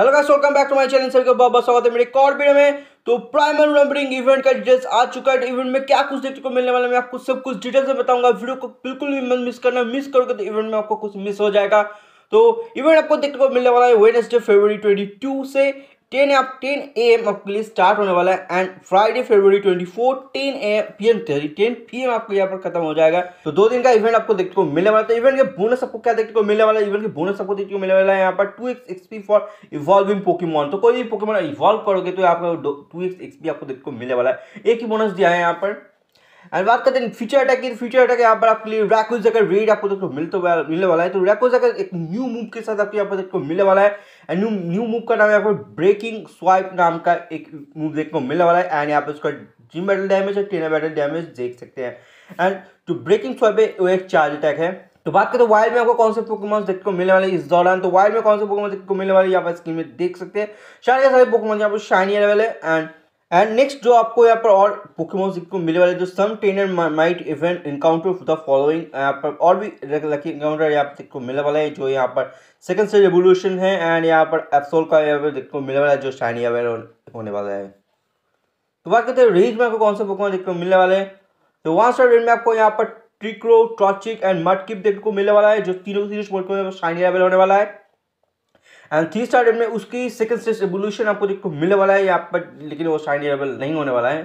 hello guys welcome back to my channel सभी का बहुत बहुत स्वागत है मेरे कॉर्ड वीडियो में तो प्राइमर नंबरिंग इवेंट का डिटेल्स आ चुका है इवेंट तो में क्या कुछ देखने को मिलने वाला है मैं आपको सब कुछ डिटेल्स में बताऊंगा वीडियो को बिल्कुल भी मत मिस करना मिस करोगे तो इवेंट में आपको कुछ मिस हो जाएगा तो इवेंट आपको देखने को मिलने वाला है वेडनेसडे फेबर ट्वेंटी से टेन आप टेन ए एम आपके लिए स्टार्ट होने वाला है and Friday February twenty four ten A P M sorry ten P M आपको यहाँ पर खत्म हो जाएगा तो दो दिन का इवेंट आपको देखने को मिलने वाला तो इवेंट के बोनस आपको क्या देखने को मिलने वाला है इवेंट के बोनस आपको देखने को मिलने वाला है यहाँ पर two X XP for evolving Pokemon तो कोई भी पोकेमॉन इवॉल्व करोगे तो आपको टू एक्स एक्सपी आपको देखने को मिलने वाला है एक ही बोनस दिया है यहाँ पर एंड बात करते हैं फ्यूचर अटैक की फ्यूचर अटैक यहाँ पर आपके लिए रैकोज अगर रेड आपको देखो मिल तो मिलने वाला है तो रैकोज अगर एक न्यू मूव के साथ आपको यहाँ पर देखो मिलने वाला है एंड न्यू न्यू मूव का नाम यहाँ पर ब्रेकिंग स्वाइप नाम का एक मूव देखने को मिलने वाला है एंड यहाँ पर उसका जिम बैटल डैमेज और टेना बैटल डैमेज देख सकते हैं एंड जो ब्रेकिंग स्वाइप है वो एक चार्ज अटैक है तो बात करें तो वाइल्ड में आपको कौन से पोकेमॉन देखने को मिलने वाले इस दौरान तो वाइल्ड में कौन से पोकेमॉन देखने को मिलने वाले यहाँ पर स्क्रीन में देख सकते हैं शायद सारे पोकेमॉन यहाँ पर शाइनी अवेलेबल है एंड एंड नेक्स्ट जो आपको यहाँ पर और पोकेमोन को मिलने वाले जो some trainer might event encounter the following यहाँ पर और भी लकी इनकाउंटर यहाँ पर को मिलने वाला है जो यहाँ पर सेकंड से रेवोल्यूशन है एंड यहाँ पर एप्सोल का यहाँ पर देखने को मिलने वाला है जो शाइनी होने वाला है तो बात करते हैं रेंज में आपको कौन सा पोकेमोन देखने को मिलने वाले हैं तो वन स्टार रेंज में आपको यहाँ पर ट्रिक्रो ट्रॉचिक एंड मटकिप देखने को मिलने वाला है जो तीनों तीनों शाइनी लेवल होने वाला है एंड थ्री स्टार में उसकी सेकंड स्टेज एवोल्यूशन आपको देखो मिलने वाला है यहाँ पर लेकिन वो शाइनी अवेल नहीं होने वाला है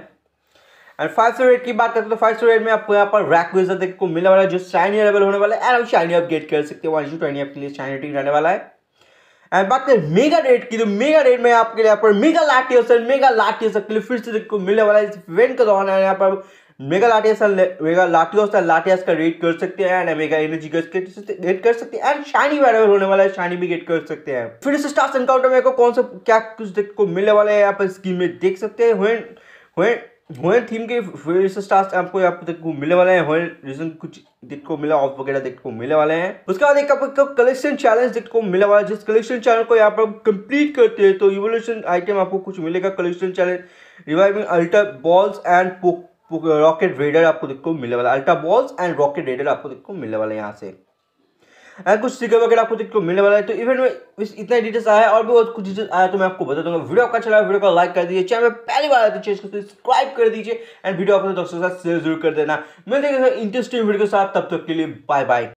एंड फाइव स्टोर की बात करते तो फाइव स्टोर में आपको यहाँ पर रैक वेजर देखने को मिलने वाला है जो शाइनी अवेल होने वाला है एंड शाइन शाइनी आप गेट कर सकते हो वन टू ट्वेंटी आपके लिए शाइन रेटिंग रहने वाला है एंड बात करें मेगा रेट की तो मेगा रेट में आपके लिए यहाँ पर मेगा लाटी मेगा लाटी फिर से देखने को मिलने वाला है इस इवेंट के दौरान यहाँ पर मेगा लाटियास मेगा लाटियोस और लाटियास का रेट कर सकते हैं एंड मेगा एनर्जी का गेट कर सकते हैं एंड शाइनी अवेलेबल होने वाला है शाइनी भी गेट कर सकते हैं फिर इस स्टार्स एनकाउंटर में को कौन सा क्या कुछ देख को मिलने वाला है आप स्कीम में देख सकते हैं हुएन हुएन हुएन थीम के फिर स्टार्स आपको यहाँ पर देखो मिलने वाले हैं रीजन कुछ देखने को मिला ऑफ वगैरह देखने को मिलने वाले हैं उसके बाद एक आपको कलेक्शन चैलेंज देखने को मिलने वाला है जिस कलेक्शन चैलेंज को यहाँ पर कंप्लीट करते हैं तो इवोल्यूशन आइटम आपको कुछ मिलेगा collection challenge reviving ultra balls and poke rocket radar आपको देखो मिलने वाला ultra balls and rocket radar आपको देखो मिलने वाला यहाँ से एंड कुछ सीखे वगैरह आपको देखो मिलने वाला है तो इवेंट में इतना डिटेल्स आया और भी और कुछ डिटेल्स आया तो मैं आपको बता दूंगा वीडियो अच्छा लगा वीडियो को लाइक कर दीजिए चैनल में पहली बार आते तो को सब्सक्राइब कर दीजिए एंड वीडियो अपने दोस्तों के साथ शेयर जरूर कर देना मिलते हैं इंटरेस्टिंग वीडियो के साथ तब तक के लिए बाय बाय